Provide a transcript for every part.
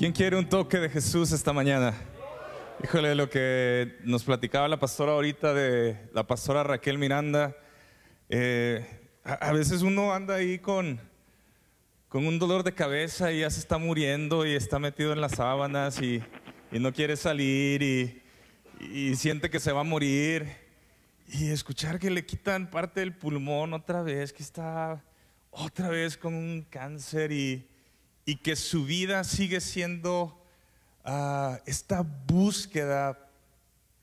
¿Quién quiere un toque de Jesús esta mañana? Híjole, lo que nos platicaba la pastora ahorita de la pastora Raquel Miranda, eh, a, veces uno anda ahí con, con un dolor de cabeza y ya se está muriendo y está metido en las sábanas y, y no quiere salir y, y siente que se va a morir. Y escuchar que le quitan parte del pulmón otra vez, que está otra vez con un cáncer y, y que su vida sigue siendo ah, esta búsqueda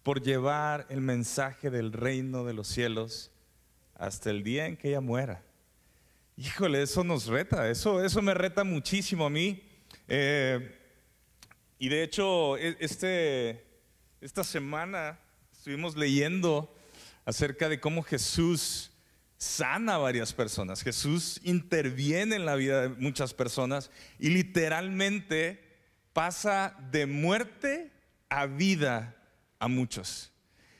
por llevar el mensaje del reino de los cielos hasta el día en que ella muera. Híjole, eso nos reta, eso, eso me reta muchísimo a mí. Eh, y de hecho, e, este, esta semana estuvimos leyendo acerca de cómo Jesús sana a varias personas. Jesús interviene en la vida de muchas personas y literalmente pasa de muerte a vida a muchos.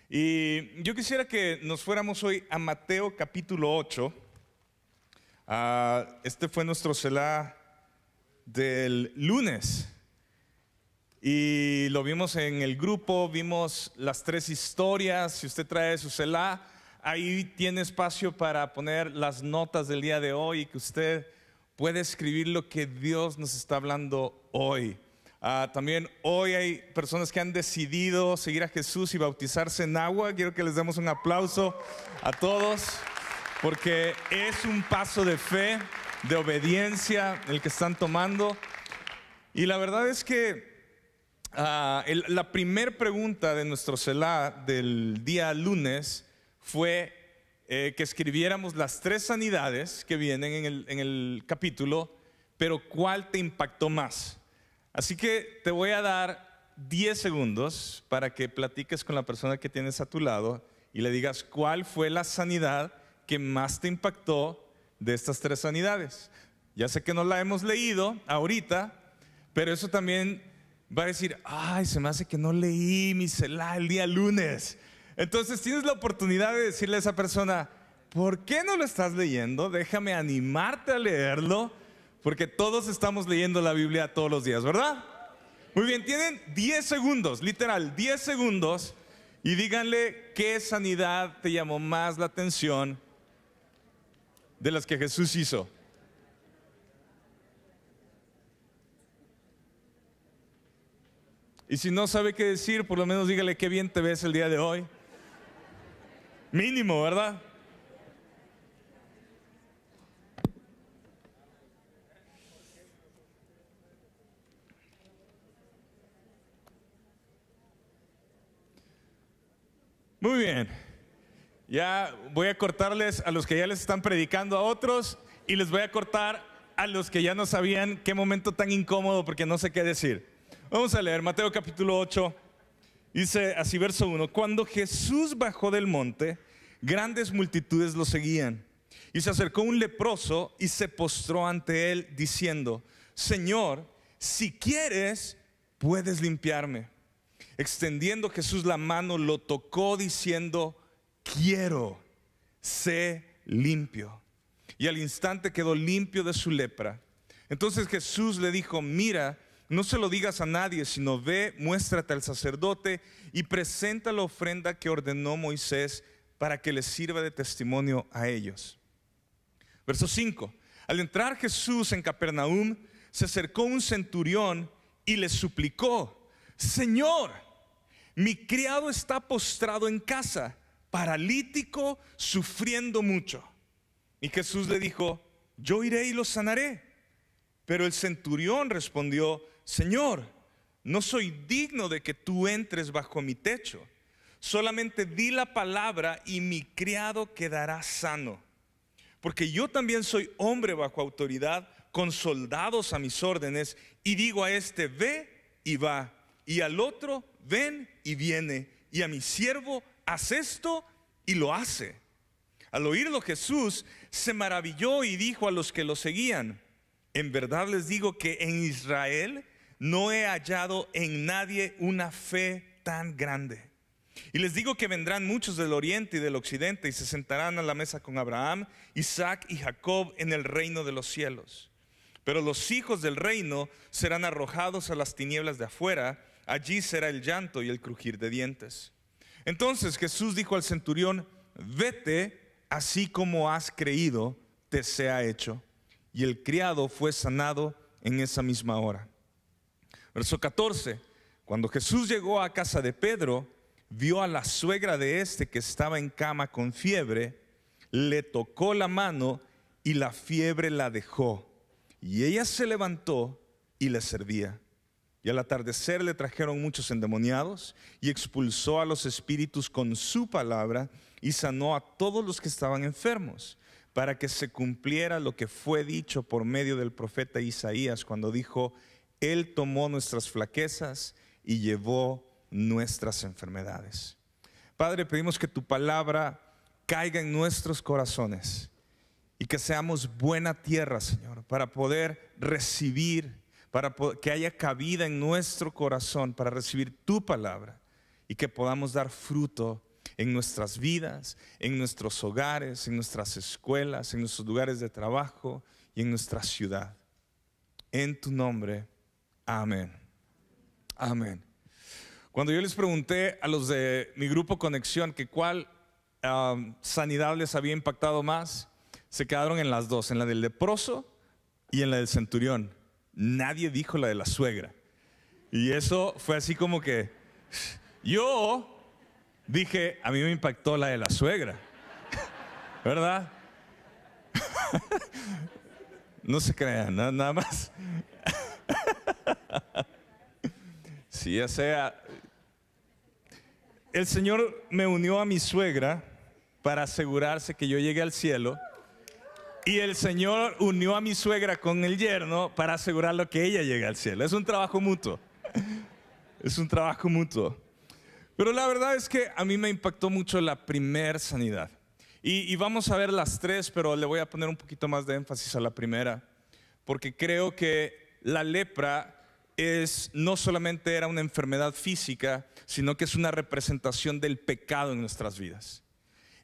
Y yo quisiera que nos fuéramos hoy a Mateo capítulo 8. Ah, este fue nuestro celá del lunes. Y lo vimos en el grupo, vimos las tres historias. Si usted trae su celá ahí tiene espacio para poner las notas del día de hoy y que usted puede escribir lo que Dios nos está hablando hoy. Ah, también hoy hay personas que han decidido seguir a Jesús y bautizarse en agua. Quiero que les demos un aplauso a todos porque es un paso de fe, de obediencia el que están tomando. Y la verdad es que ah, la primera pregunta de nuestro celá del día lunes fue eh, que escribiéramos las tres sanidades que vienen en el, capítulo, pero cuál te impactó más. Así que te voy a dar 10 segundos para que platiques con la persona que tienes a tu lado y le digas cuál fue la sanidad que más te impactó de estas tres sanidades. Ya sé que no la hemos leído ahorita, pero eso también va a decir, ay, se me hace que no leí mi celá el día lunes. Entonces tienes la oportunidad de decirle a esa persona, ¿por qué no lo estás leyendo? Déjame animarte a leerlo, porque todos estamos leyendo la Biblia todos los días, ¿verdad? Muy bien, tienen 10 segundos, literal, 10 segundos, y díganle qué sanidad te llamó más la atención de las que Jesús hizo. Y si no sabe qué decir, por lo menos dígale qué bien te ves el día de hoy. Mínimo, ¿verdad? Muy bien. Ya voy a cortarles a los que ya les están predicando a otros y les voy a cortar a los que ya no sabían qué momento tan incómodo porque no sé qué decir. Vamos a leer Mateo capítulo 8, Dice así verso 1, cuando Jesús bajó del monte, grandes multitudes lo seguían. Y se acercó un leproso y se postró ante él diciendo, Señor, si quieres, puedes limpiarme. Extendiendo Jesús la mano, lo tocó diciendo, quiero, sé limpio. Y al instante quedó limpio de su lepra. Entonces Jesús le dijo, mira, no se lo digas a nadie, sino ve, muéstrate al sacerdote y presenta la ofrenda que ordenó Moisés para que le sirva de testimonio a ellos. Verso 5. Al entrar Jesús en Capernaum, se acercó un centurión y le suplicó, Señor, mi criado está postrado en casa, paralítico, sufriendo mucho. Y Jesús le dijo, yo iré y lo sanaré. Pero el centurión respondió, Señor, no soy digno de que tú entres bajo mi techo. Solamente di la palabra y mi criado quedará sano. Porque yo también soy hombre bajo autoridad, con soldados a mis órdenes, y digo a este, ve y va, y al otro, ven y viene, y a mi siervo, haz esto y lo hace. Al oírlo Jesús se maravilló y dijo a los que lo seguían, en verdad les digo que en Israel, no he hallado en nadie una fe tan grande. Y les digo que vendrán muchos del oriente y del occidente y se sentarán a la mesa con Abraham, Isaac y Jacob en el reino de los cielos. Pero los hijos del reino serán arrojados a las tinieblas de afuera, allí será el llanto y el crujir de dientes. Entonces Jesús dijo al centurión, vete, así como has creído, te sea hecho. Y el criado fue sanado en esa misma hora. Verso 14, cuando Jesús llegó a casa de Pedro, vio a la suegra de este que estaba en cama con fiebre, le tocó la mano y la fiebre la dejó. Y ella se levantó y le servía. Y al atardecer le trajeron muchos endemoniados y expulsó a los espíritus con su palabra y sanó a todos los que estaban enfermos, para que se cumpliera lo que fue dicho por medio del profeta Isaías cuando dijo, él tomó nuestras flaquezas y llevó nuestras enfermedades. Padre, pedimos que tu palabra caiga en nuestros corazones y que seamos buena tierra, Señor, para poder recibir, para que haya cabida en nuestro corazón, para recibir tu palabra y que podamos dar fruto en nuestras vidas, en nuestros hogares, en nuestras escuelas, en nuestros lugares de trabajo y en nuestra ciudad. En tu nombre. Amén. Amén. Cuando yo les pregunté a los de mi grupo Conexión que cuál sanidad les había impactado más, se quedaron en las dos, en la del leproso y en la del centurión. Nadie dijo la de la suegra. Y eso fue así como que yo dije, a mí me impactó la de la suegra. ¿Verdad? no se crean, nada más. sí, o sea, el Señor me unió a mi suegra para asegurarse que yo llegue al cielo. Y el Señor unió a mi suegra con el yerno para asegurar que ella llegue al cielo. Es un trabajo mutuo. Es un trabajo mutuo. Pero la verdad es que a mí me impactó mucho la primer sanidad. y, vamos a ver las tres, pero le voy a poner un poquito más de énfasis a la primera, porque creo que la lepra es, no solamente era una enfermedad física, sino que es una representación del pecado en nuestras vidas.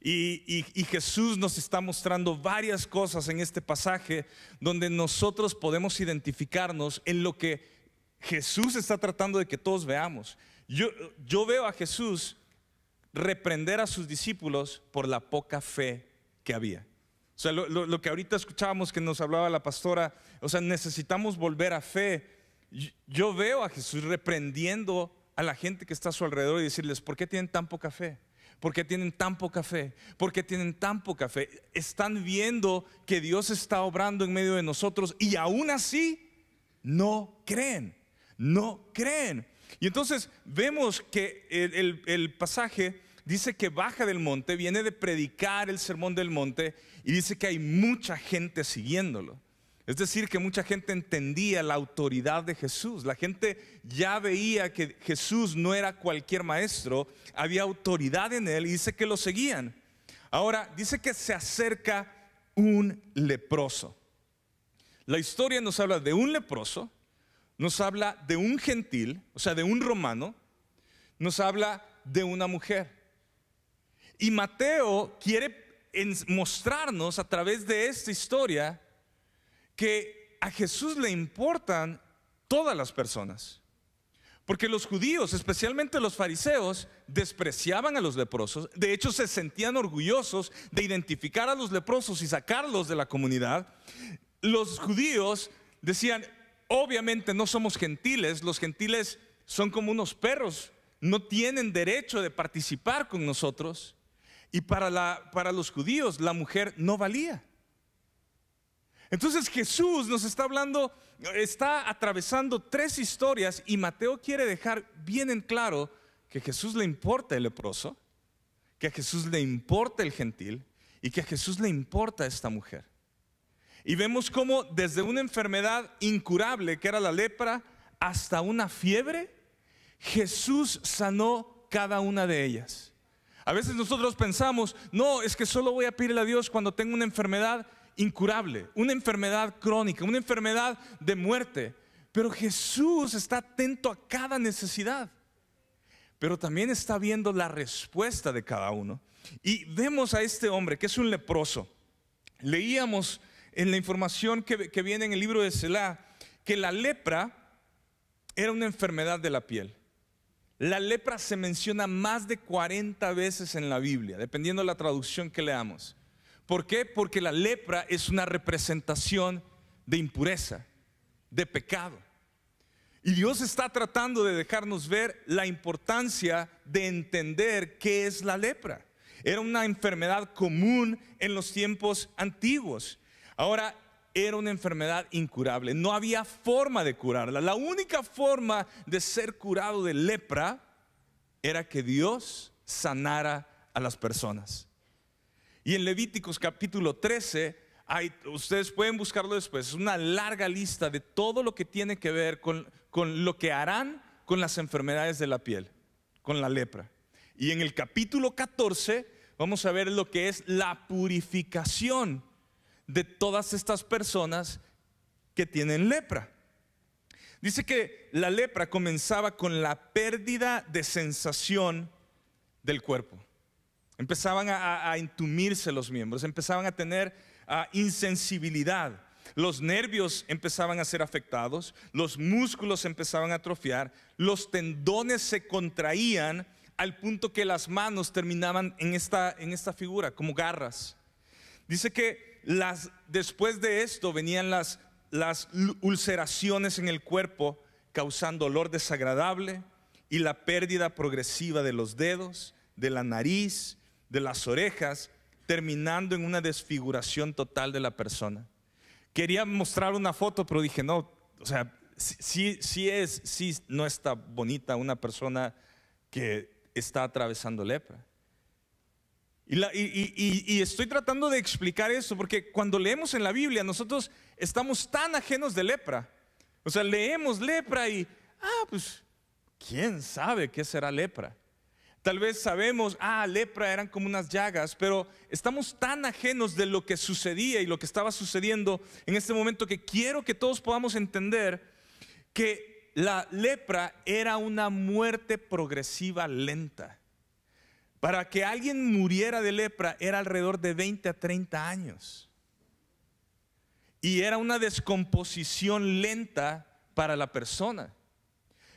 Y, Jesús nos está mostrando varias cosas en este pasaje donde nosotros podemos identificarnos en lo que Jesús está tratando de que todos veamos. Yo, veo a Jesús reprender a sus discípulos por la poca fe que había. O sea, lo, lo que ahorita escuchábamos que nos hablaba la pastora, o sea, necesitamos volver a fe yo veo a Jesús reprendiendo a la gente que está a su alrededor y decirles, ¿por qué tienen tan poca fe? ¿Por qué tienen tan poca fe? ¿Por qué tienen tan poca fe? Están viendo que Dios está obrando en medio de nosotros y aún así no creen, no creen. Y entonces vemos que el, el pasaje dice que baja del monte, viene de predicar el sermón del monte y dice que hay mucha gente siguiéndolo. Es decir, que mucha gente entendía la autoridad de Jesús. La gente ya veía que Jesús no era cualquier maestro, había autoridad en él y dice que lo seguían. Ahora, dice que se acerca un leproso. La historia nos habla de un leproso, nos habla de un gentil, o sea, de un romano, nos habla de una mujer. Y Mateo quiere mostrarnos a través de esta historia que a Jesús le importan todas las personas. Porque los judíos, especialmente los fariseos, despreciaban a los leprosos. De hecho, se sentían orgullosos de identificar a los leprosos y sacarlos de la comunidad. Los judíos decían, obviamente no somos gentiles, los gentiles son como unos perros, no tienen derecho de participar con nosotros. Y para, los judíos la mujer no valía. Entonces Jesús nos está hablando, está atravesando tres historias y Mateo quiere dejar bien en claro que a Jesús le importa el leproso, que a Jesús le importa el gentil y que a Jesús le importa esta mujer. Y vemos cómo desde una enfermedad incurable que era la lepra hasta una fiebre, Jesús sanó cada una de ellas. A veces nosotros pensamos, no, es que solo voy a pedirle a Dios cuando tengo una enfermedad incurable, una enfermedad crónica, una enfermedad de muerte. Pero Jesús está atento a cada necesidad, pero también está viendo la respuesta de cada uno. Y vemos a este hombre que es un leproso. Leíamos en la información que, viene en el libro de Selah que la lepra era una enfermedad de la piel. La lepra se menciona más de 40 veces en la Biblia, dependiendo de la traducción que leamos. ¿Por qué? Porque la lepra es una representación de impureza, de pecado. Y Dios está tratando de dejarnos ver la importancia de entender qué es la lepra. Era una enfermedad común en los tiempos antiguos. Ahora, era una enfermedad incurable. No había forma de curarla. La única forma de ser curado de lepra era que Dios sanara a las personas. Y en Levíticos capítulo 13, ustedes pueden buscarlo después, es una larga lista de todo lo que tiene que ver con, con lo que harán con las enfermedades de la piel, con la lepra. Y en el capítulo 14 vamos a ver lo que es la purificación de todas estas personas que tienen lepra. Dice que la lepra comenzaba con la pérdida de sensación del cuerpo. Empezaban a, a entumirse los miembros, empezaban a tener ah, insensibilidad. Los nervios empezaban a ser afectados, los músculos empezaban a atrofiar, los tendones se contraían al punto que las manos terminaban en esta, en esta figura, como garras. Dice que después de esto venían las, las ulceraciones en el cuerpo, causando dolor desagradable y la pérdida progresiva de los dedos, de la nariz de las orejas, terminando en una desfiguración total de la persona. Quería mostrar una foto, pero dije, no, o sea, sí, es, sí no está bonita una persona que está atravesando lepra. Y, y, estoy tratando de explicar eso porque cuando leemos en la Biblia nosotros estamos tan ajenos de lepra. O sea, leemos lepra y, ah, pues, ¿quién sabe qué será lepra? Tal vez sabemos, ah, lepra eran como unas llagas, pero estamos tan ajenos de lo que sucedía y lo que estaba sucediendo en este momento que quiero que todos podamos entender que la lepra era una muerte progresiva lenta. Para que alguien muriera de lepra era alrededor de 20 a 30 años. Y era una descomposición lenta para la persona.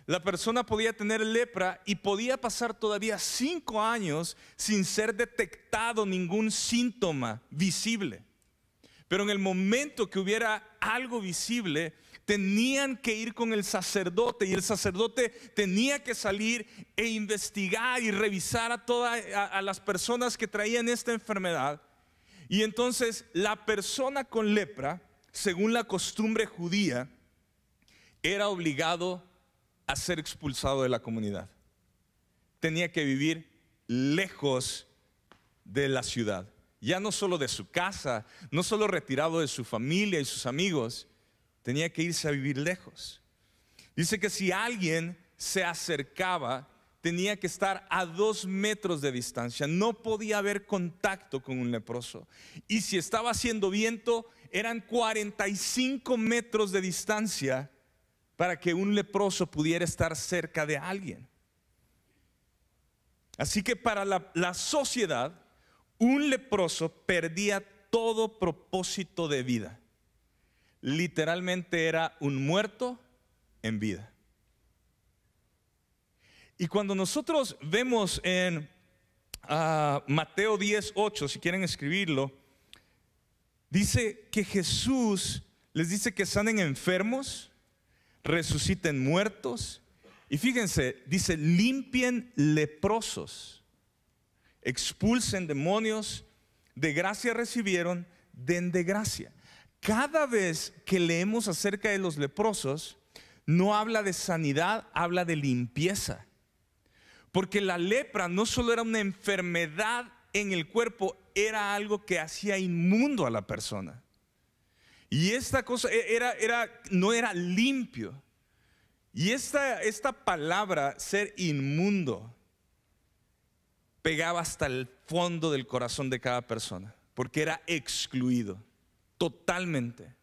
La persona podía tener lepra y podía pasar todavía cinco años sin ser detectado ningún síntoma visible. Pero en el momento que hubiera algo visible, tenían que ir con el sacerdote y el sacerdote tenía que salir e investigar y revisar a todas a las personas que traían esta enfermedad. Y entonces la persona con lepra, según la costumbre judía, era obligado a ser expulsado de la comunidad. Tenía que vivir lejos de la ciudad, ya no solo de su casa, no solo retirado de su familia y sus amigos, tenía que irse a vivir lejos. Dice que si alguien se acercaba, tenía que estar a dos metros de distancia, no podía haber contacto con un leproso. Y si estaba haciendo viento, eran 45 metros de distancia para que un leproso pudiera estar cerca de alguien. Así que para la, sociedad, un leproso perdía todo propósito de vida. Literalmente era un muerto en vida. Y cuando nosotros vemos en ah, Mateo 10, 8, si quieren escribirlo, dice que Jesús les dice que sanen enfermos, resuciten muertos. Y fíjense, dice, limpien leprosos, expulsen demonios, de gracia recibieron, den de gracia. Cada vez que leemos acerca de los leprosos, no habla de sanidad, habla de limpieza. Porque la lepra no solo era una enfermedad en el cuerpo, era algo que hacía inmundo a la persona. Y esta cosa e-, era, no era limpio. Y esta, palabra, ser inmundo, pegaba hasta el fondo del corazón de cada persona, porque era excluido totalmente.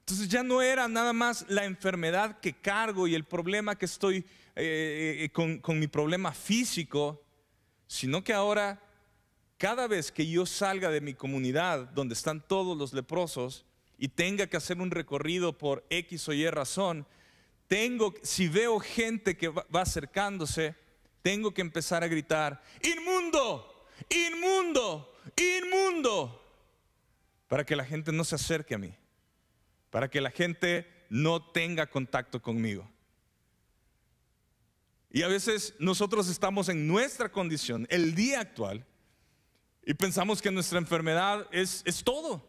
Entonces ya no era nada más la enfermedad que cargo y el problema que estoy eh, eh, con mi problema físico, sino que ahora cada vez que yo salga de mi comunidad, donde están todos los leprosos, y tenga que hacer un recorrido por X o Y razón, si veo gente que va acercándose, tengo que empezar a gritar, inmundo, inmundo, inmundo, para que la gente no se acerque a mí, para que la gente no tenga contacto conmigo. Y a veces nosotros estamos en nuestra condición, el día actual, y pensamos que nuestra enfermedad es, es todo.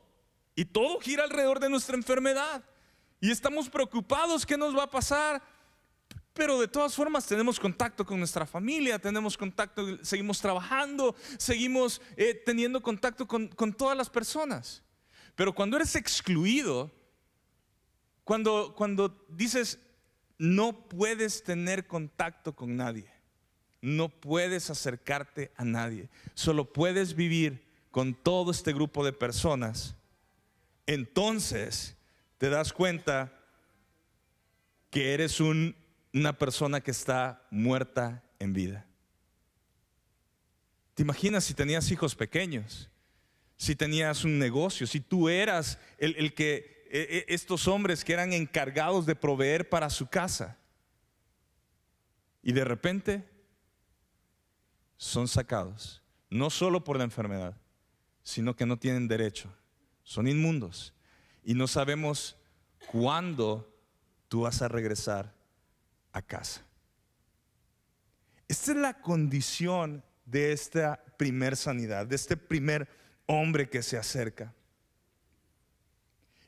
Y todo gira alrededor de nuestra enfermedad. Y estamos preocupados qué nos va a pasar. Pero de todas formas tenemos contacto con nuestra familia, tenemos contacto, seguimos trabajando, seguimos eh, teniendo contacto con, con todas las personas. Pero cuando eres excluido, cuando, cuando dices, no puedes tener contacto con nadie, no puedes acercarte a nadie. Solo puedes vivir con todo este grupo de personas. Entonces te das cuenta que eres una persona que está muerta en vida. ¿Te imaginas si tenías hijos pequeños? Si tenías un negocio, si tú eras el que e, e, estos hombres que eran encargados de proveer para su casa. Y de repente son sacados, no solo por la enfermedad, sino que no tienen derecho, son inmundos. Y no sabemos cuándo tú vas a regresar a casa. Esta es la condición de esta primer sanidad, de este primer hombre que se acerca.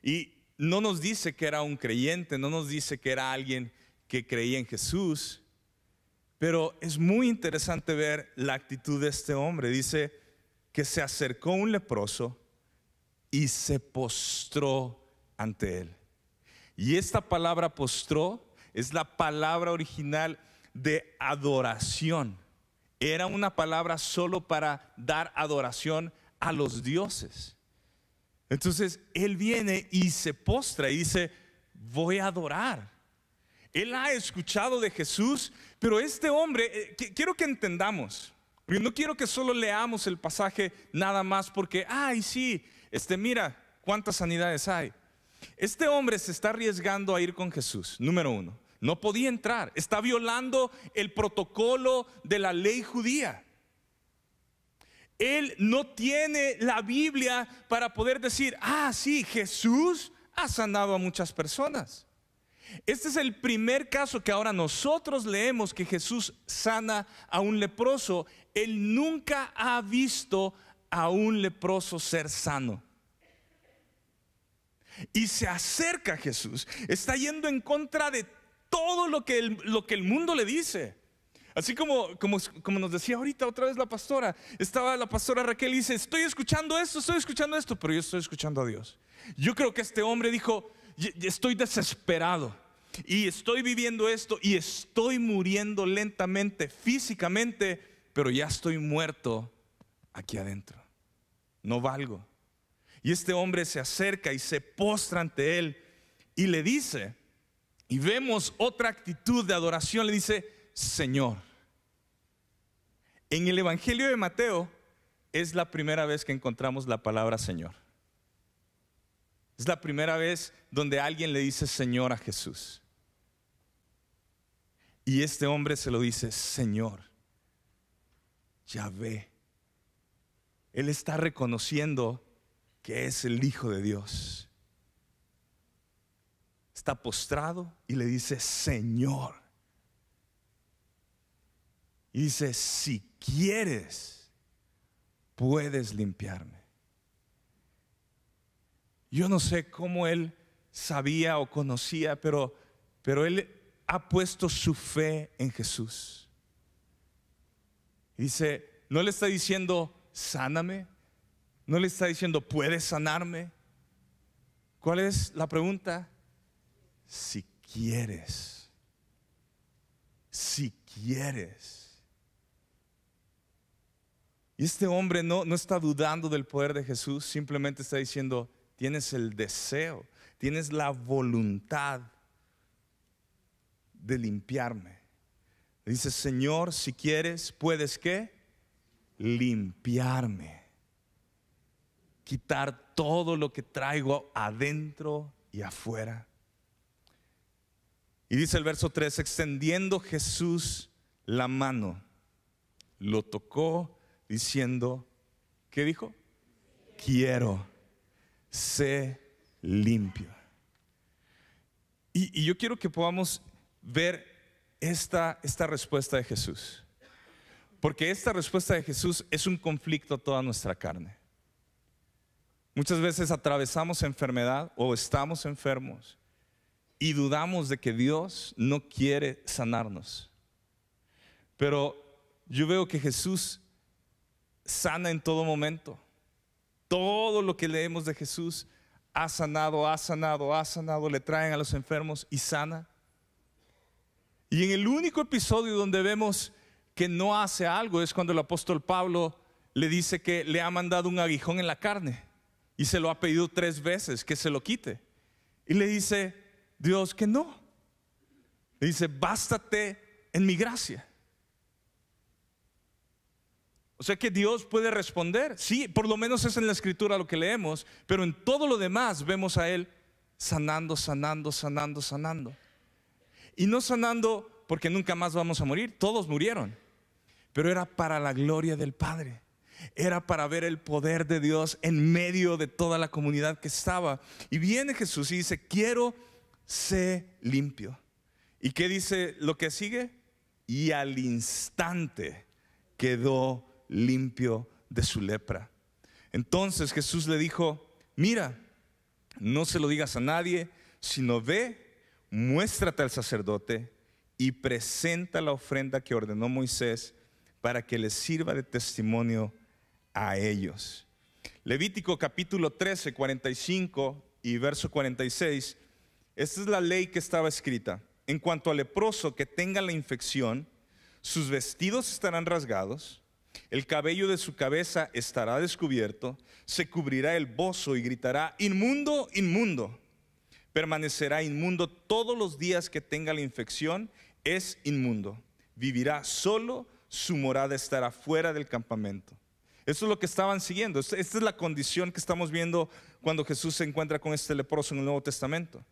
Y no nos dice que era un creyente, no nos dice que era alguien que creía en Jesús, pero es muy interesante ver la actitud de este hombre. Dice que se acercó un leproso y se postró ante él. Y esta palabra postró es la palabra original de adoración. Era una palabra solo para dar adoración a los dioses. Entonces él viene y se postra y dice, voy a adorar. Él ha escuchado de Jesús, pero este hombre, eh, quiero que entendamos, no quiero que solo leamos el pasaje nada más porque, ay, sí, este, mira cuántas sanidades hay. Este hombre se está arriesgando a ir con Jesús, número uno. No podía entrar, está violando el protocolo de la ley judía. Él no tiene la Biblia para poder decir, ah, sí, Jesús ha sanado a muchas personas. Este es el primer caso que ahora nosotros leemos que Jesús sana a un leproso. Él nunca ha visto a un leproso ser sano. Y se acerca a Jesús. Está yendo en contra de todo lo que el, lo que el mundo le dice. Así como, como, como, nos decía ahorita otra vez la pastora, estaba la pastora Raquel y dice, estoy escuchando esto, estoy escuchando esto, pero yo estoy escuchando a Dios. Yo creo que este hombre dijo, estoy desesperado y estoy viviendo esto y estoy muriendo lentamente físicamente, pero ya estoy muerto aquí adentro. No valgo. Y este hombre se acerca y se postra ante él y le dice, y vemos otra actitud de adoración, le dice, Señor. En el Evangelio de Mateo es la primera vez que encontramos la palabra Señor. Es la primera vez donde alguien le dice Señor a Jesús. Y este hombre se lo dice, Señor, Ya ve Él está reconociendo que es el Hijo de Dios. Está postrado y le dice, Señor. Y dice, si quieres, puedes limpiarme. Yo no sé cómo él sabía o conocía, pero, pero él ha puesto su fe en Jesús. Dice, no le está diciendo, sáname, no le está diciendo, puedes sanarme. ¿Cuál es la pregunta? Si quieres, si quieres. Y este hombre no, no está dudando del poder de Jesús, simplemente está diciendo, tienes el deseo, tienes la voluntad de limpiarme. Dice, Señor, si quieres, puedes qué? Limpiarme. Quitar todo lo que traigo adentro y afuera. Y dice el verso 3, extendiendo Jesús la mano, lo tocó diciendo, ¿qué dijo? Quiero sé limpio. Y, yo quiero que podamos ver esta respuesta de Jesús. Porque esta respuesta de Jesús es un conflicto a toda nuestra carne. Muchas veces atravesamos enfermedad o estamos enfermos y dudamos de que Dios no quiere sanarnos. Pero yo veo que Jesús sana en todo momento. Todo lo que leemos de Jesús ha sanado, ha sanado, ha sanado, le traen a los enfermos y sana. Y en el único episodio donde vemos que no hace algo es cuando el apóstol Pablo le dice que le ha mandado un aguijón en la carne y se lo ha pedido tres veces que se lo quite. Y le dice Dios que no. Le dice, bástate en mi gracia. O sea que Dios puede responder. Sí, por lo menos es en la escritura lo que leemos, pero en todo lo demás vemos a Él sanando, sanando, sanando, sanando. Y no sanando porque nunca más vamos a morir, todos murieron, pero era para la gloria del Padre. Era para ver el poder de Dios en medio de toda la comunidad que estaba. Y viene Jesús y dice, quiero ser limpio. ¿Y qué dice lo que sigue? Y al instante quedó limpio de su lepra. Entonces Jesús le dijo, mira, no se lo digas a nadie, sino ve, muéstrate al sacerdote y presenta la ofrenda que ordenó Moisés para que le sirva de testimonio a ellos. Levítico capítulo 13, 45 y verso 46, esta es la ley que estaba escrita. En cuanto al leproso que tenga la infección, sus vestidos estarán rasgados, el cabello de su cabeza estará descubierto, se cubrirá el bozo y gritará, inmundo, inmundo. Permanecerá inmundo todos los días que tenga la infección, es inmundo. Vivirá solo, su morada estará fuera del campamento. Eso es lo que estaban siguiendo. Esta es la condición que estamos viendo cuando Jesús se encuentra con este leproso en el Nuevo Testamento.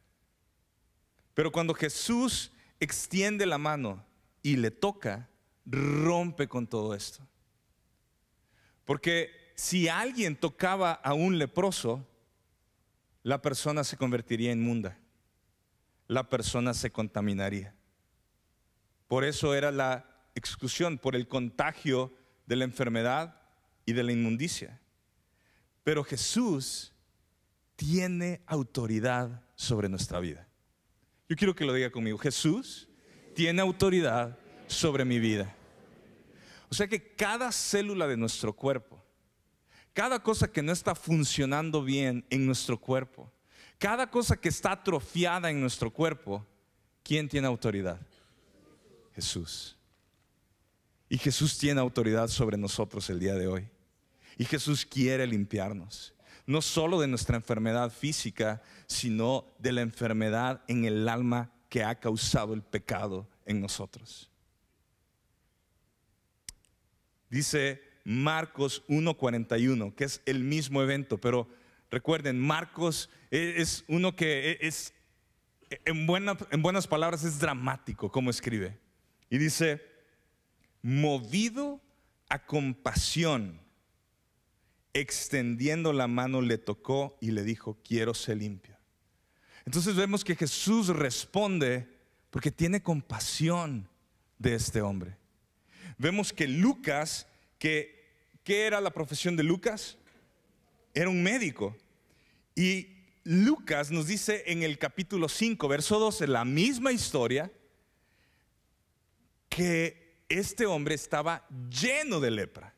Pero cuando Jesús extiende la mano y le toca, rompe con todo esto. Porque si alguien tocaba a un leproso, la persona se convertiría inmunda, la persona se contaminaría. Por eso era la exclusión, por el contagio de la enfermedad y de la inmundicia. Pero Jesús tiene autoridad sobre nuestra vida. Yo quiero que lo diga conmigo. Jesús tiene autoridad sobre mi vida. O sea que cada célula de nuestro cuerpo, cada cosa que no está funcionando bien en nuestro cuerpo, cada cosa que está atrofiada en nuestro cuerpo, ¿quién tiene autoridad? Jesús. Y Jesús tiene autoridad sobre nosotros el día de hoy. Y Jesús quiere limpiarnos, no solo de nuestra enfermedad física, sino de la enfermedad en el alma que ha causado el pecado en nosotros dice Marcos 1.41, que es el mismo evento, pero recuerden, Marcos e, es uno que e, es, en, en buenas palabras, es dramático como escribe. Y dice, movido a compasión, extendiendo la mano le tocó y le dijo, quiero ser limpio. Entonces vemos que Jesús responde porque tiene compasión de este hombre vemos que Lucas, que, ¿qué era la profesión de Lucas? Era un médico. Y Lucas nos dice en el capítulo 5, verso 12, la misma historia, que este hombre estaba lleno de lepra.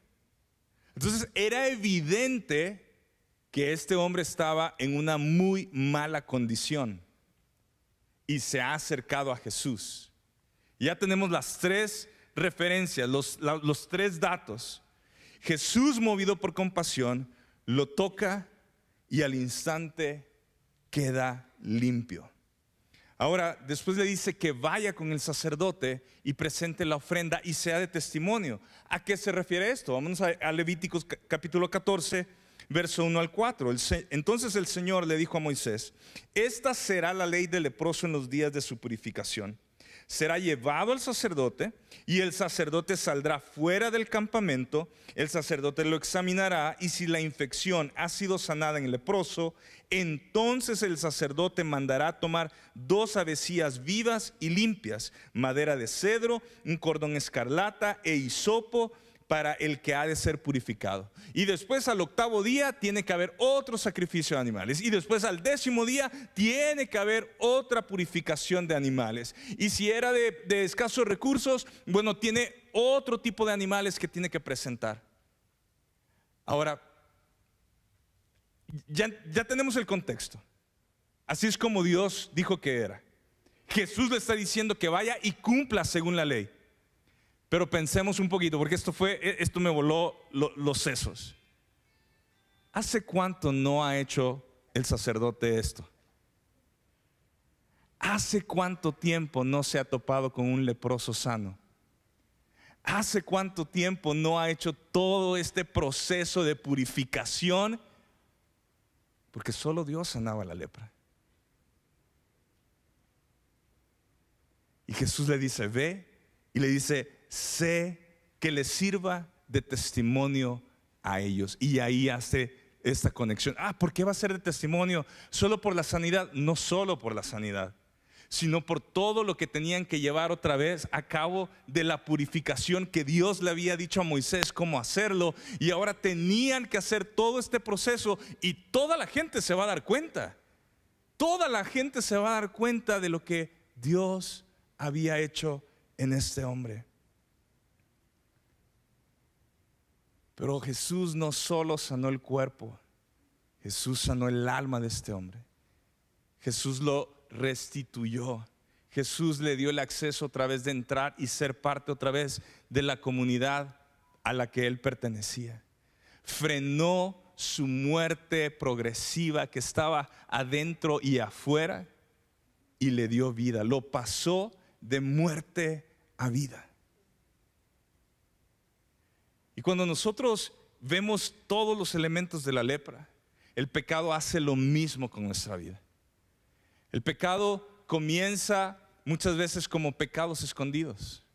Entonces era evidente que este hombre estaba en una muy mala condición y se ha acercado a Jesús. Ya tenemos las tres Referencia los, los tres datos. Jesús, movido por compasión, lo toca y al instante queda limpio. Ahora, después le dice que vaya con el sacerdote y presente la ofrenda y sea de testimonio. ¿A qué se refiere esto? Vamos a Levíticos capítulo 14, verso 1 al 4. Entonces el Señor le dijo a Moisés, esta será la ley del leproso en los días de su purificación será llevado al sacerdote y el sacerdote saldrá fuera del campamento, el sacerdote lo examinará y si la infección ha sido sanada en el leproso, entonces el sacerdote mandará tomar dos avesías vivas y limpias, madera de cedro, un cordón escarlata e hisopo, para el que ha de ser purificado. Y después al octavo día tiene que haber otro sacrificio de animales. Y después al décimo día tiene que haber otra purificación de animales. Y si era de, escasos recursos, bueno, tiene otro tipo de animales que tiene que presentar. Ahora, ya, ya tenemos el contexto. Así es como Dios dijo que era. Jesús le está diciendo que vaya y cumpla según la ley. Pero pensemos un poquito, porque esto, fue, e, esto me voló los sesos. ¿Hace cuánto no ha hecho el sacerdote esto? ¿Hace cuánto tiempo no se ha topado con un leproso sano? ¿Hace cuánto tiempo no ha hecho todo este proceso de purificación? Porque solo Dios sanaba la lepra. Y Jesús le dice, ve, y le dice, sé que les sirva de testimonio a ellos. Y ahí hace esta conexión. Ah, ¿por qué va a ser de testimonio? ¿Solo por la sanidad? No solo por la sanidad, sino por todo lo que tenían que llevar otra vez a cabo de la purificación que Dios le había dicho a Moisés cómo hacerlo. Y ahora tenían que hacer todo este proceso y toda la gente se va a dar cuenta. Toda la gente se va a dar cuenta de lo que Dios había hecho en este hombre. Pero Jesús no solo sanó el cuerpo, Jesús sanó el alma de este hombre. Jesús lo restituyó. Jesús le dio el acceso otra vez de entrar y ser parte otra vez de la comunidad a la que él pertenecía. Frenó su muerte progresiva que estaba adentro y afuera y le dio vida. Lo pasó de muerte a vida. Y cuando nosotros vemos todos los elementos de la lepra, el pecado hace lo mismo con nuestra vida. El pecado comienza muchas veces como pecados escondidos,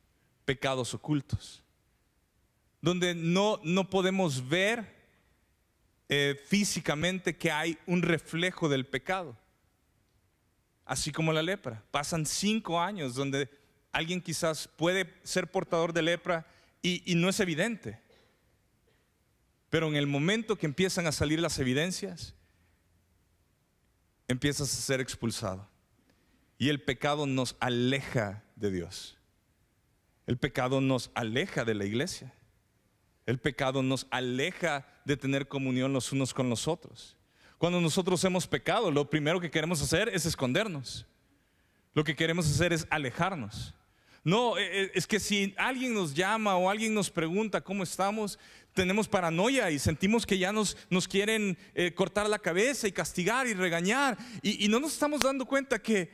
pecados ocultos, donde no, podemos ver eh, físicamente que hay un reflejo del pecado, así como la lepra. Pasan cinco años donde alguien quizás puede ser portador de lepra y no es evidente. Pero en el momento que empiezan a salir las evidencias, empiezas a ser expulsado. Y el pecado nos aleja de Dios. El pecado nos aleja de la iglesia. El pecado nos aleja de tener comunión los unos con los otros. Cuando nosotros hemos pecado, lo primero que queremos hacer es escondernos. Lo que queremos hacer es alejarnos. No, e, e, es que si alguien nos llama o alguien nos pregunta cómo estamos, tenemos paranoia y sentimos que ya nos, nos quieren eh, cortar la cabeza y castigar y regañar. Y, y no nos estamos dando cuenta que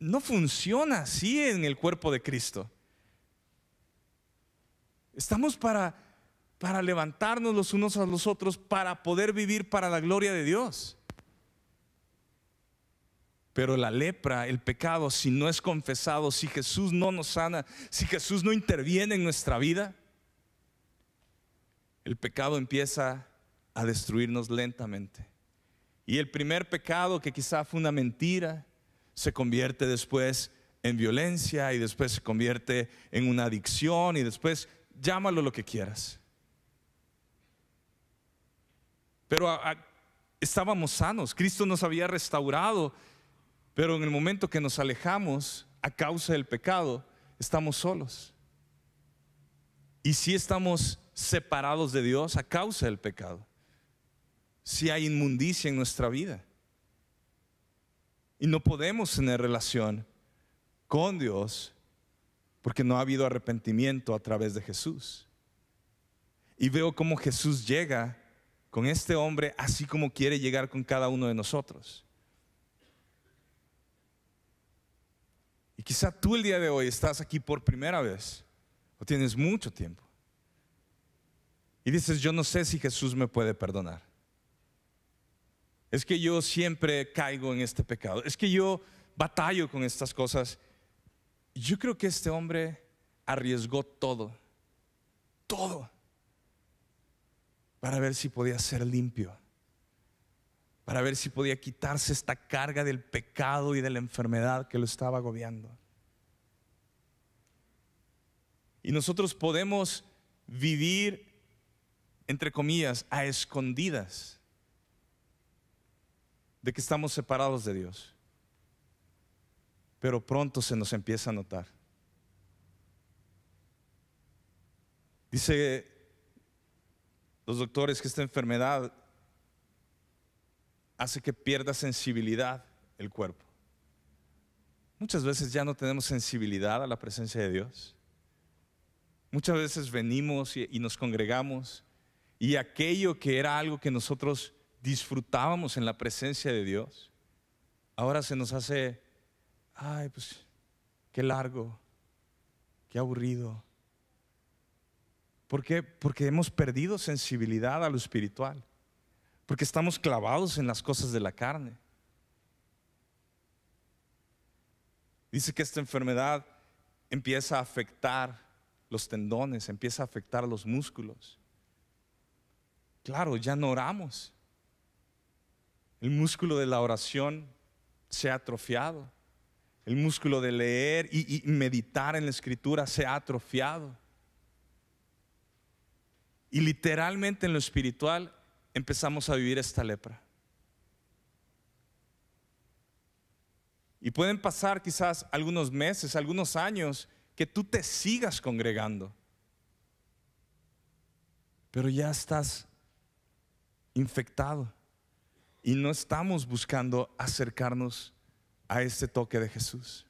no funciona así en el cuerpo de Cristo. Estamos para, para levantarnos los unos a los otros, para poder vivir para la gloria de Dios. Pero la lepra, el pecado, si no es confesado, si Jesús no nos sana, si Jesús no interviene en nuestra vida, el pecado empieza a destruirnos lentamente. Y el primer pecado, que quizá fue una mentira, se convierte después en violencia y después se convierte en una adicción y después llámalo lo que quieras. Pero estábamos sanos, Cristo nos había restaurado, pero en el momento que nos alejamos a causa del pecado, estamos solos. Y si estamos separados de Dios a causa del pecado. Si hay inmundicia en nuestra vida. Y no podemos tener relación con Dios porque no ha habido arrepentimiento a través de Jesús. Y veo cómo Jesús llega con este hombre así como quiere llegar con cada uno de nosotros. Y quizá tú el día de hoy estás aquí por primera vez o tienes mucho tiempo. Y dices, yo no sé si Jesús me puede perdonar. Es que yo siempre caigo en este pecado. Es que yo batallo con estas cosas. Yo creo que este hombre arriesgó todo, todo, para ver si podía ser limpio, para ver si podía quitarse esta carga del pecado y de la enfermedad que lo estaba agobiando. Y nosotros podemos vivir entre comillas, a escondidas de que estamos separados de Dios. Pero pronto se nos empieza a notar. Dice los doctores que esta enfermedad hace que pierda sensibilidad el cuerpo. Muchas veces ya no tenemos sensibilidad a la presencia de Dios. Muchas veces venimos y, nos congregamos y aquello que era algo que nosotros disfrutábamos en la presencia de Dios, ahora se nos hace, ay, pues, qué largo, qué aburrido. ¿Por qué? Porque hemos perdido sensibilidad a lo espiritual, porque estamos clavados en las cosas de la carne. Dice que esta enfermedad empieza a afectar los tendones, empieza a afectar los músculos. Claro, ya no oramos. El músculo de la oración se ha atrofiado. El músculo de leer y, meditar en la escritura se ha atrofiado. Y literalmente en lo espiritual empezamos a vivir esta lepra. Y pueden pasar quizás algunos meses, algunos años, que tú te sigas congregando. Pero ya estás infectado y no estamos buscando acercarnos a este toque de Jesús.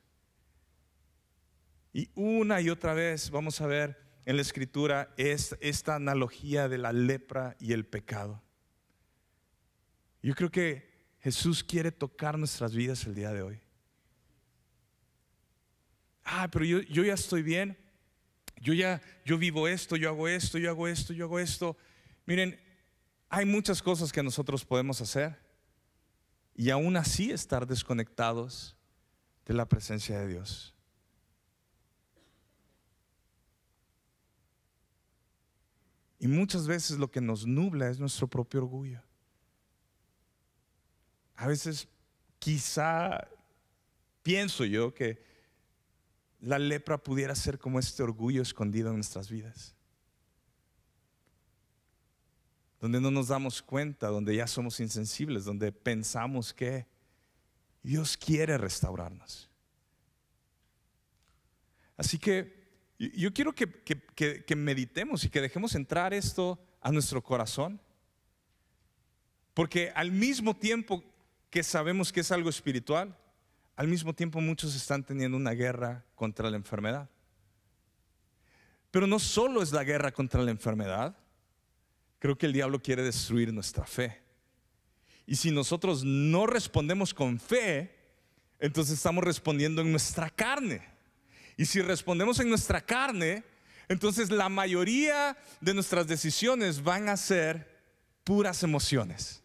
Y una y otra vez vamos a ver en la escritura esta analogía de la lepra y el pecado. Yo creo que Jesús quiere tocar nuestras vidas el día de hoy. Ah, pero yo, yo ya estoy bien. Yo ya, yo vivo esto, yo hago esto, yo hago esto, yo hago esto. Miren, hay muchas cosas que nosotros podemos hacer y aún así estar desconectados de la presencia de Dios. Y muchas veces lo que nos nubla es nuestro propio orgullo. A veces quizá pienso yo que la lepra pudiera ser como este orgullo escondido en nuestras vidas donde no nos damos cuenta, donde ya somos insensibles, donde pensamos que Dios quiere restaurarnos. Así que yo quiero que, meditemos y que dejemos entrar esto a nuestro corazón, porque al mismo tiempo que sabemos que es algo espiritual, al mismo tiempo muchos están teniendo una guerra contra la enfermedad. Pero no solo es la guerra contra la enfermedad, creo que el diablo quiere destruir nuestra fe. Y si nosotros no respondemos con fe, entonces estamos respondiendo en nuestra carne. Y si respondemos en nuestra carne, entonces la mayoría de nuestras decisiones van a ser puras emociones.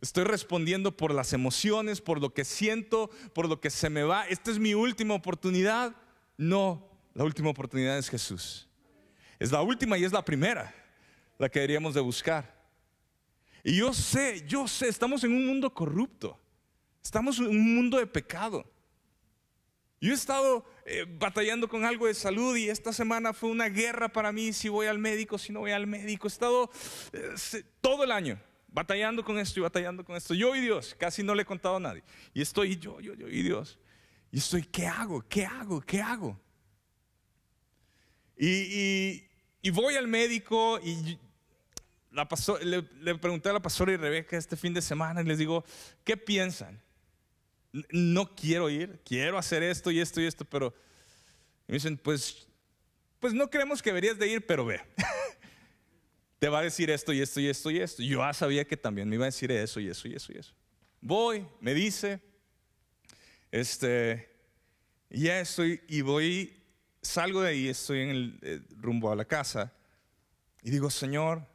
Estoy respondiendo por las emociones, por lo que siento, por lo que se me va. Esta es mi última oportunidad. No, la última oportunidad es Jesús. Es la última y es la primera la que deberíamos de buscar. Y yo sé, yo sé, estamos en un mundo corrupto. Estamos en un mundo de pecado. Yo he estado eh, batallando con algo de salud y esta semana fue una guerra para mí si voy al médico, si no voy al médico. He estado eh, todo el año batallando con esto y batallando con esto. Yo y Dios, casi no le he contado a nadie. Y estoy yo, yo, yo y Dios. Y estoy, ¿qué hago? ¿Qué hago? ¿Qué hago? Y, y voy al médico y le, pregunté a la pastora y Rebeca este fin de semana y les digo, ¿qué piensan? No quiero ir, quiero hacer esto y esto y esto, pero me dicen, pues, pues no creemos que deberías de ir, pero ve. Te va a decir esto y esto y esto y esto. Yo ya sabía que también me iba a decir eso y eso y eso y eso. Voy, me dice, este, ya estoy y voy, salgo de ahí, estoy en el eh, rumbo a la casa y digo, Señor,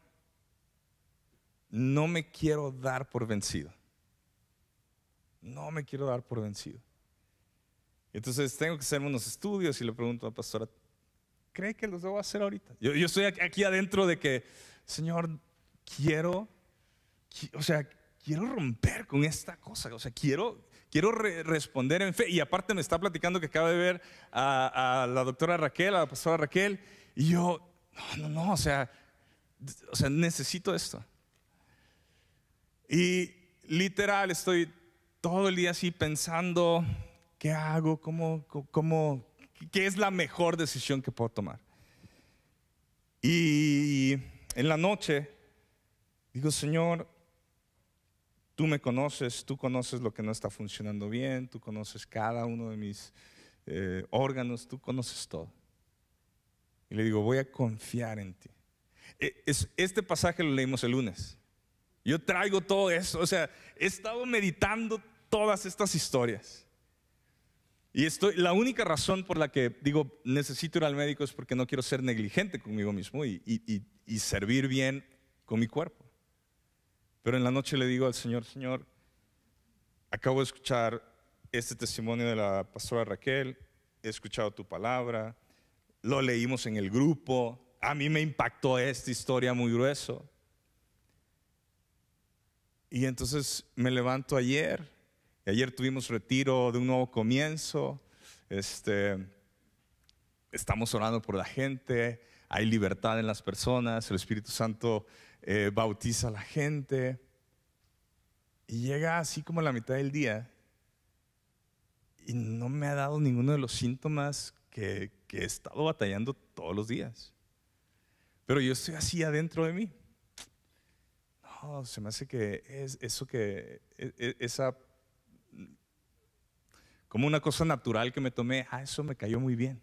no me quiero dar por vencido. No me quiero dar por vencido. Entonces tengo que hacer unos estudios y le pregunto a la pastora, ¿cree que los debo hacer ahorita? Yo, estoy aquí adentro de que, Señor, quiero, o sea, quiero romper con esta cosa, o sea, quiero, quiero responder en fe. Y aparte me está platicando que acaba de ver a, a, la doctora Raquel, a la pastora Raquel, y yo, no, no, no, o sea, o sea, necesito esto. Y literal estoy todo el día así pensando, ¿qué hago? ¿Cómo, cómo, qué es la mejor decisión que puedo tomar? Y en la noche digo, Señor, tú me conoces, tú conoces lo que no está funcionando bien, tú conoces cada uno de mis eh, órganos, tú conoces todo. Y le digo, voy a confiar en ti. E, este pasaje lo leímos el lunes. Yo traigo todo eso. O sea, he estado meditando todas estas historias. Y la única razón por la que digo necesito ir al médico es porque no quiero ser negligente conmigo mismo y, y servir bien con mi cuerpo. Pero en la noche le digo al Señor, Señor, acabo de escuchar este testimonio de la pastora Raquel, he escuchado tu palabra, lo leímos en el grupo, a mí me impactó esta historia muy grueso. Y entonces me levanto ayer, y ayer tuvimos retiro de un nuevo comienzo, este, estamos orando por la gente, hay libertad en las personas, el Espíritu Santo eh, bautiza a la gente. Y llega así como a la mitad del día y no me ha dado ninguno de los síntomas que he estado batallando todos los días. Pero yo estoy así adentro de mí. Oh, se me hace que es eso que, e, e, esa, como una cosa natural que me tomé, ah, eso me cayó muy bien.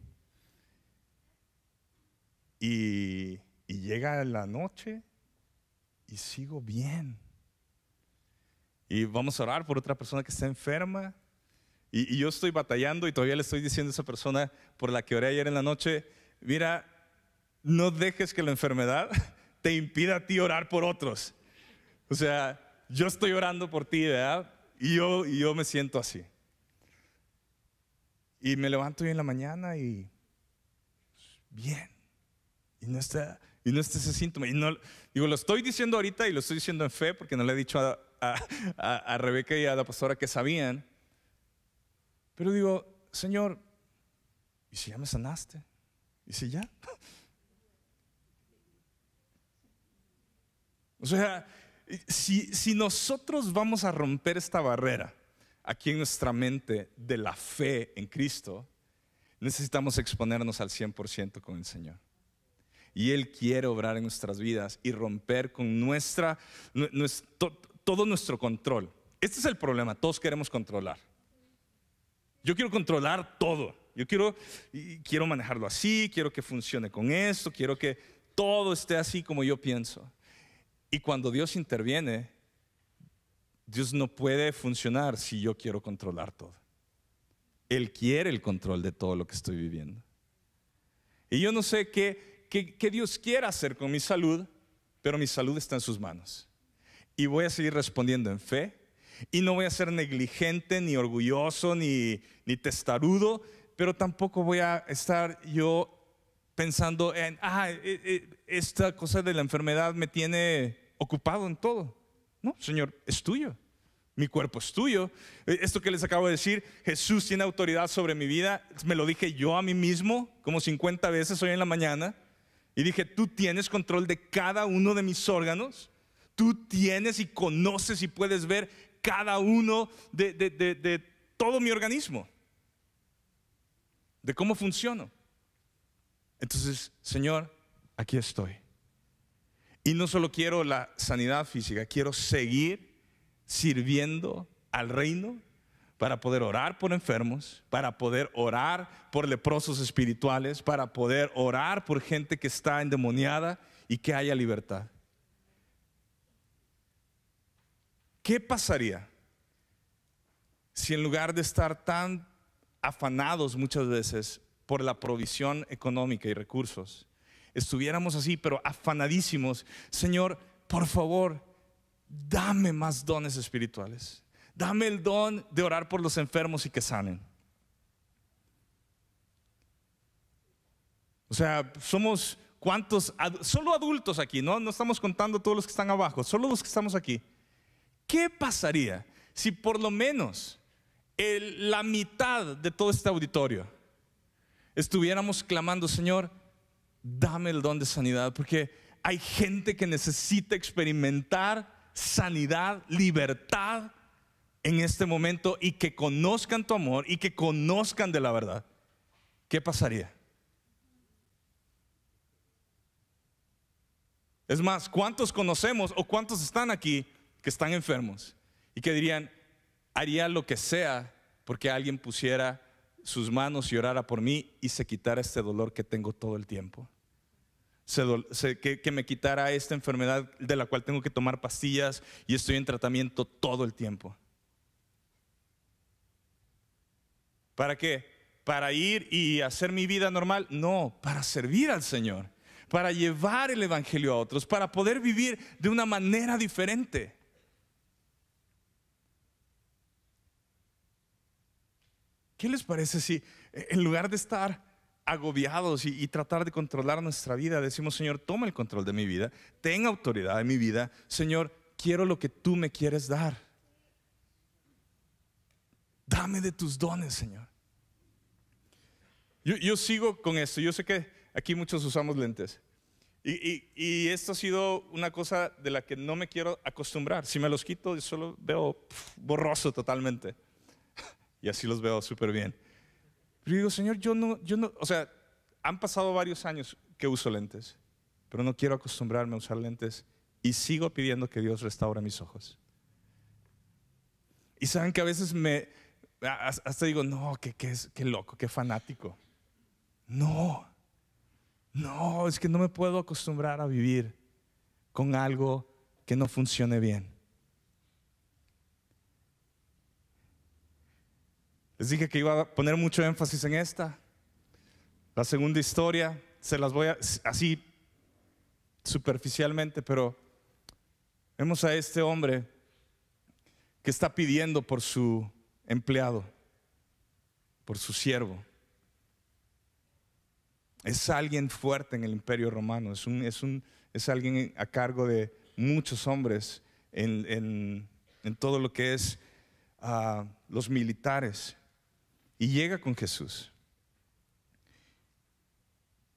Y, llega la noche y sigo bien. Y vamos a orar por otra persona que está enferma. Y, y, yo estoy batallando y todavía le estoy diciendo a esa persona por la que oré ayer en la noche, mira, no dejes que la enfermedad te impida a ti orar por otros. O sea, yo estoy orando por ti, ¿verdad? Y yo, y yo me siento así. Y me levanto hoy en la mañana y bien. Y no está, y no está ese síntoma. Y no, digo, lo estoy diciendo ahorita y lo estoy diciendo en fe porque no le he dicho a, a Rebeca y a la pastora que sabían. Pero digo, Señor, ¿y si ya me sanaste? ¿Y si ya? o sea, si, nosotros vamos a romper esta barrera aquí en nuestra mente de la fe en Cristo, necesitamos exponernos al 100% con el Señor. Y Él quiere obrar en nuestras vidas y romper con todo nuestro control. Este es el problema, todos queremos controlar. Yo quiero controlar todo. Yo quiero, quiero manejarlo así, quiero que funcione con esto, quiero que todo esté así como yo pienso. Y cuando Dios interviene, Dios no puede funcionar si yo quiero controlar todo. Él quiere el control de todo lo que estoy viviendo. Y yo no sé qué, qué, qué Dios quiera hacer con mi salud, pero mi salud está en sus manos. Y voy a seguir respondiendo en fe. Y no voy a ser negligente, ni orgulloso, ni, ni testarudo, pero tampoco voy a estar yo pensando en, ah, esta cosa de la enfermedad me tiene ocupado en todo. No, Señor, es tuyo. Mi cuerpo es tuyo. E, esto que les acabo de decir, Jesús tiene autoridad sobre mi vida. Me lo dije yo a mí mismo como 50 veces hoy en la mañana. Y dije, tú tienes control de cada uno de mis órganos. Tú tienes y conoces y puedes ver cada uno de, todo mi organismo. De cómo funciono. Entonces, Señor, aquí estoy. Y no solo quiero la sanidad física, quiero seguir sirviendo al reino para poder orar por enfermos, para poder orar por leprosos espirituales, para poder orar por gente que está endemoniada y que haya libertad. ¿Qué pasaría si en lugar de estar tan afanados muchas veces por la provisión económica y recursos, estuviéramos así, pero afanadísimos. Señor, por favor, dame más dones espirituales. Dame el don de orar por los enfermos y que sanen. O sea, somos cuántos, solo adultos aquí, ¿no? No estamos contando todos los que están abajo, solo los que estamos aquí. ¿Qué pasaría si por lo menos la mitad de todo este auditorio estuviéramos clamando, Señor, dame el don de sanidad, porque hay gente que necesita experimentar sanidad, libertad en este momento y que conozcan tu amor y que conozcan de la verdad. ¿Qué pasaría? Es más, ¿cuántos conocemos o cuántos están aquí que están enfermos y que dirían, haría lo que sea porque alguien pusiera sus manos y orara por mí y se quitara este dolor que tengo todo el tiempo. que, que, me quitara esta enfermedad de la cual tengo que tomar pastillas y estoy en tratamiento todo el tiempo. ¿Para qué? ¿Para ir y hacer mi vida normal? No, para servir al Señor, para llevar el Evangelio a otros, para poder vivir de una manera diferente. ¿Qué les parece si eh, en lugar de estar agobiados y, tratar de controlar nuestra vida, decimos, Señor, toma el control de mi vida, ten autoridad en mi vida, Señor, quiero lo que tú me quieres dar. Dame de tus dones, Señor. Yo, sigo con esto, yo sé que aquí muchos usamos lentes. Y, esto ha sido una cosa de la que no me quiero acostumbrar. Si me los quito, yo solo veo borroso totalmente y así los veo súper bien. Pero digo, Señor, yo no, yo no, o sea, han pasado varios años que uso lentes, pero no quiero acostumbrarme a usar lentes y sigo pidiendo que Dios restaure mis ojos. Y saben que a veces me, hasta digo, no, que, es, qué loco, qué fanático. No, no, es que no me puedo acostumbrar a vivir con algo que no funcione bien. Les dije que iba a poner mucho énfasis en esta. La segunda historia, se las voy a, así superficialmente, pero vemos a este hombre que está pidiendo por su empleado, por su siervo. Es alguien fuerte en el imperio romano, es, un, es, un, es alguien a cargo de muchos hombres en, todo lo que es ah, los militares y llega con Jesús.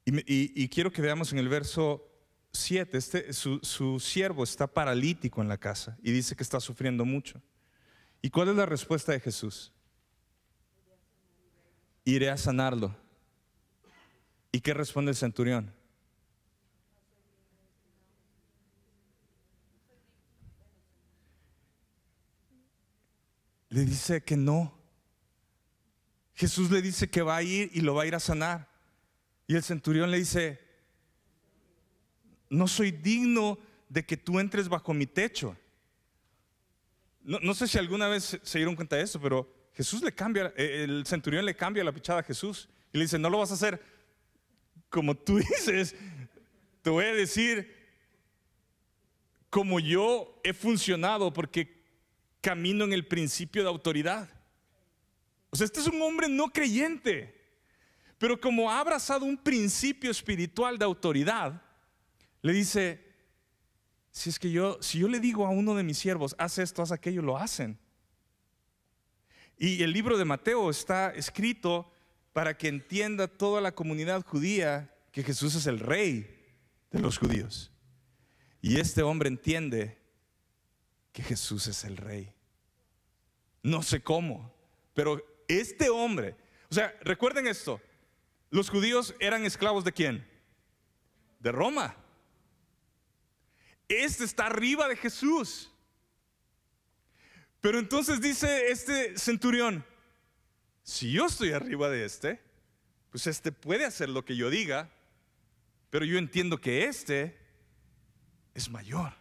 Y, quiero que veamos en el verso 7, este, su, su siervo está paralítico en la casa y dice que está sufriendo mucho. ¿Y cuál es la respuesta de Jesús? Iré a sanarlo. ¿Y qué responde el centurión? Le dice que no. Jesús le dice que va a ir y lo va a ir a sanar. Y el centurión le dice, no soy digno de que tú entres bajo mi techo. No, sé si alguna vez se, dieron cuenta de eso, pero Jesús le cambia, eh, el centurión le cambia la pichada a Jesús y le dice, no lo vas a hacer como tú dices, te voy a decir como yo he funcionado porque camino en el principio de autoridad este es un hombre no creyente, pero como ha abrazado un principio espiritual de autoridad, le dice, si es que yo, si yo le digo a uno de mis siervos, haz esto, haz aquello, lo hacen. Y el libro de Mateo está escrito para que entienda toda la comunidad judía que Jesús es el rey de los judíos. Y este hombre entiende que Jesús es el rey. No sé cómo, pero este hombre, o sea, recuerden esto, los judíos eran esclavos de quién? De Roma. Este está arriba de Jesús. Pero entonces dice este centurión, si yo estoy arriba de este, pues este puede hacer lo que yo diga, pero yo entiendo que este es mayor.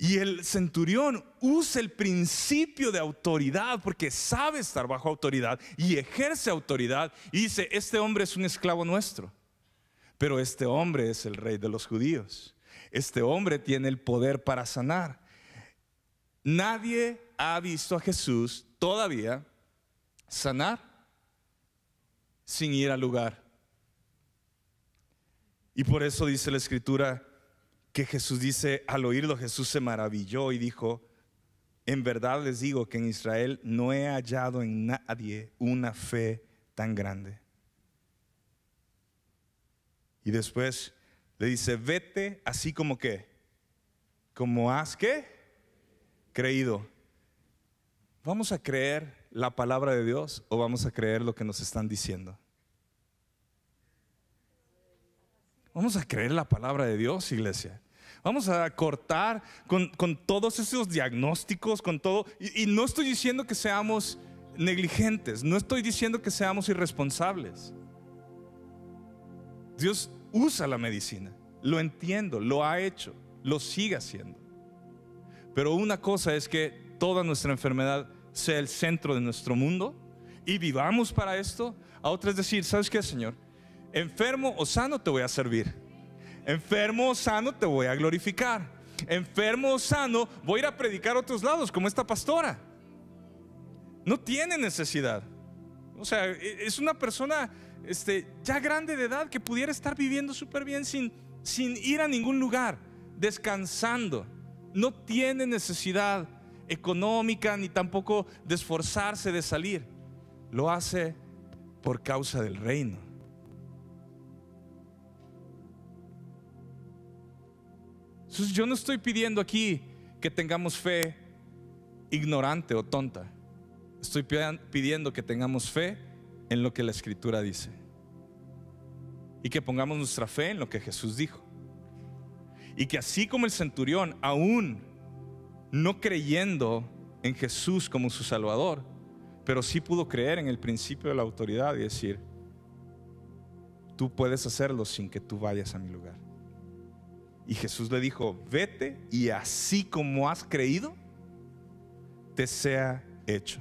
Y el centurión usa el principio de autoridad porque sabe estar bajo autoridad y ejerce autoridad y dice, este hombre es un esclavo nuestro, pero este hombre es el rey de los judíos. Este hombre tiene el poder para sanar. Nadie ha visto a Jesús todavía sanar sin ir al lugar. Y por eso dice la escritura que Jesús dice, al oírlo Jesús se maravilló y dijo, en verdad les digo que en Israel no he hallado en nadie una fe tan grande. Y después le dice, vete así como que, como has que creído. ¿Vamos a creer la palabra de Dios o vamos a creer lo que nos están diciendo? Vamos a creer la palabra de Dios, iglesia. Vamos a cortar con, todos esos diagnósticos, con todo. Y, no estoy diciendo que seamos negligentes, no estoy diciendo que seamos irresponsables. Dios usa la medicina, lo entiendo, lo ha hecho, lo sigue haciendo. Pero una cosa es que toda nuestra enfermedad sea el centro de nuestro mundo y vivamos para esto. A otra es decir, ¿sabes qué, Señor? Enfermo o sano te voy a servir. Enfermo o sano te voy a glorificar. Enfermo o sano voy a ir a predicar a otros lados como esta pastora. No tiene necesidad. O sea, e, es una persona este, ya grande de edad que pudiera estar viviendo súper bien sin ir a ningún lugar, descansando. No tiene necesidad económica ni tampoco de esforzarse de salir. Lo hace por causa del reino. yo no estoy pidiendo aquí que tengamos fe ignorante o tonta. Estoy pidiendo que tengamos fe en lo que la escritura dice. Y que pongamos nuestra fe en lo que Jesús dijo. Y que así como el centurión, aún no creyendo en Jesús como su Salvador, pero sí pudo creer en el principio de la autoridad y decir, tú puedes hacerlo sin que tú vayas a mi lugar. Y Jesús le dijo, vete y así como has creído, te sea hecho.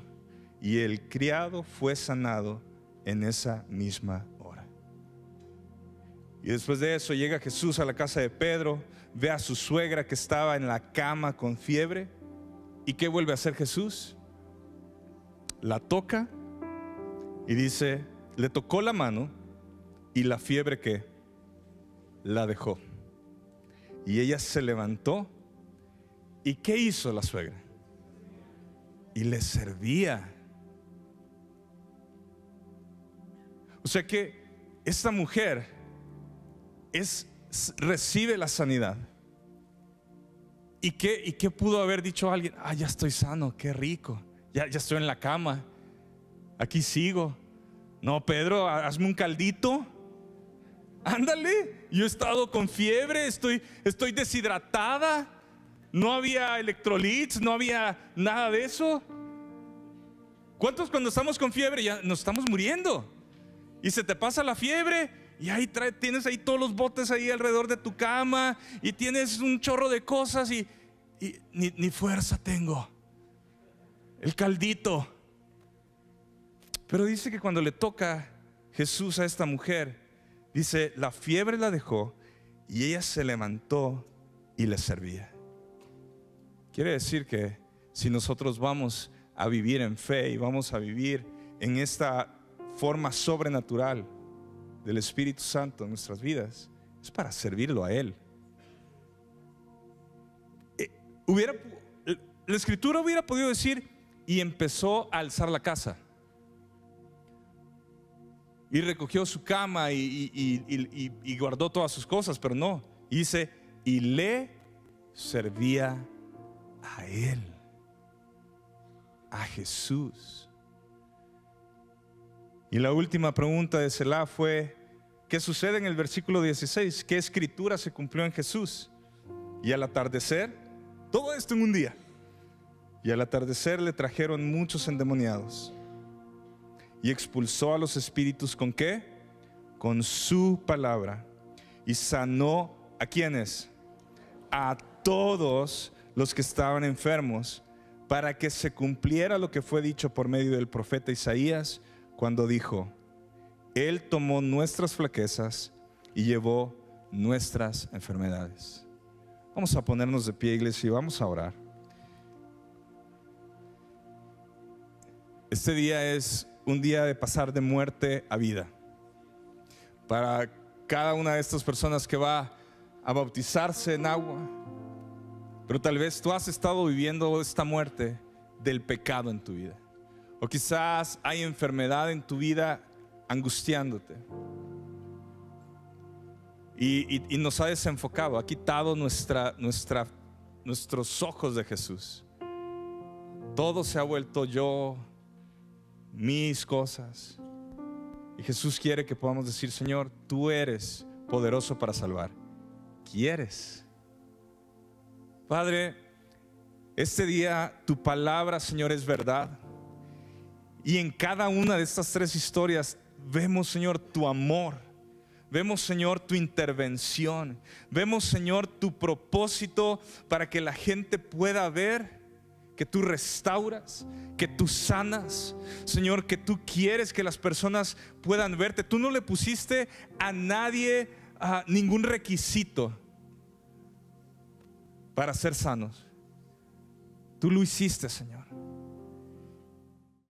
Y el criado fue sanado en esa misma hora. Y después de eso llega Jesús a la casa de Pedro, ve a su suegra que estaba en la cama con fiebre. ¿Y qué vuelve a hacer Jesús? La toca y dice, le tocó la mano y la fiebre que la dejó. Y ella se levantó. ¿Y qué hizo la suegra? Y le servía. O sea que esta mujer es, recibe la sanidad. ¿Y qué, ¿Y qué pudo haber dicho alguien? Ah, ya estoy sano, qué rico. Ya, ya estoy en la cama. Aquí sigo. No, Pedro, hazme un caldito Ándale, yo he estado con fiebre, estoy, estoy deshidratada, no había electrolits, no había nada de eso. ¿Cuántos cuando estamos con fiebre ya nos estamos muriendo? Y se te pasa la fiebre y ahí tienes ahí todos los botes ahí alrededor de tu cama y tienes un chorro de cosas y, ni fuerza tengo. El caldito. Pero dice que cuando le toca Jesús a esta mujer, Dice, la fiebre la dejó y ella se levantó y le servía. Quiere decir que si nosotros vamos a vivir en fe y vamos a vivir en esta forma sobrenatural del Espíritu Santo en nuestras vidas, es para servirlo a Él. Eh, la escritura hubiera podido decir, y empezó a alzar la casa y recogió su cama y, guardó todas sus cosas, pero no. dice, y le servía a él, a Jesús. Y la última pregunta de Selah fue, ¿qué sucede en el versículo 16? ¿Qué escritura se cumplió en Jesús? Y al atardecer, todo esto en un día. Y al atardecer le trajeron muchos endemoniados y expulsó a los espíritus con qué? Con su palabra. Y sanó a quienes? A todos los que estaban enfermos, para que se cumpliera lo que fue dicho por medio del profeta Isaías, cuando dijo, Él tomó nuestras flaquezas y llevó nuestras enfermedades. Vamos a ponernos de pie, iglesia, y vamos a orar. Este día es un día de pasar de muerte a vida. Para cada una de estas personas que va a bautizarse en agua, pero tal vez tú has estado viviendo esta muerte del pecado en tu vida. O quizás hay enfermedad en tu vida angustiándote. Y, nos ha desenfocado, ha quitado nuestra, nuestros ojos de Jesús. Todo se ha vuelto yo, mis cosas. Y Jesús quiere que podamos decir, Señor, tú eres poderoso para salvar. ¿Quieres? Padre, este día tu palabra, Señor, es verdad. Y en cada una de estas tres historias vemos, Señor, tu amor. Vemos, Señor, tu intervención. Vemos, Señor, tu propósito para que la gente pueda ver que tú restauras, que tú sanas, Señor, que tú quieres que las personas puedan verte. Tú no le pusiste a nadie a ningún requisito para ser sanos. Tú lo hiciste, Señor.